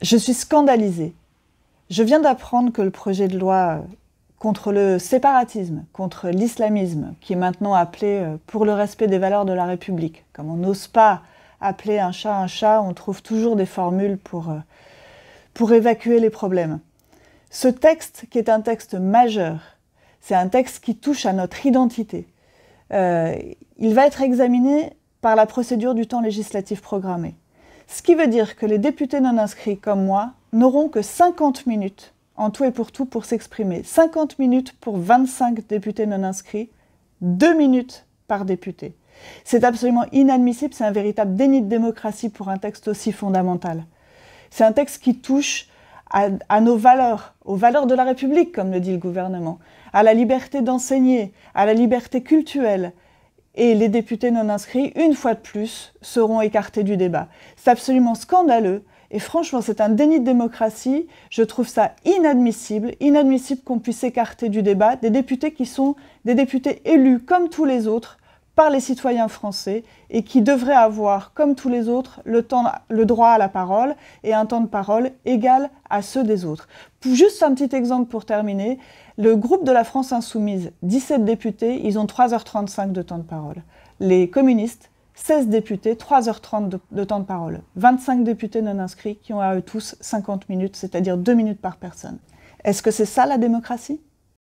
Je suis scandalisée. Je viens d'apprendre que le projet de loi contre le séparatisme, contre l'islamisme, qui est maintenant appelé euh, pour le respect des valeurs de la République, comme on n'ose pas appeler un chat un chat, on trouve toujours des formules pour, euh, évacuer les problèmes. Ce texte, qui est un texte majeur, c'est un texte qui touche à notre identité. Euh, il va être examiné par la procédure du temps législatif programmé. Ce qui veut dire que les députés non inscrits comme moi n'auront que 50 minutes en tout et pour tout pour s'exprimer. 50 minutes pour 25 députés non inscrits, 2 minutes par député. C'est absolument inadmissible, c'est un véritable déni de démocratie pour un texte aussi fondamental. C'est un texte qui touche à, à, nos valeurs, aux valeurs de la République, comme le dit le gouvernement, à la liberté d'enseigner, à la liberté culturelle, et les députés non inscrits, une fois de plus, seront écartés du débat. C'est absolument scandaleux et franchement, c'est un déni de démocratie. Je trouve ça inadmissible, inadmissible qu'on puisse écarter du débat des députés qui sont des députés élus comme tous les autres par les citoyens français et qui devraient avoir, comme tous les autres, le, temps, le droit à la parole et un temps de parole égal à ceux des autres. Juste un petit exemple pour terminer. Le groupe de la France insoumise, 17 députés, ils ont 3h35 de temps de parole. Les communistes, 16 députés, 3h30 de, de temps de parole. 25 députés non inscrits qui ont à eux tous 50 minutes, c'est-à-dire 2 minutes par personne. Est-ce que c'est ça la démocratie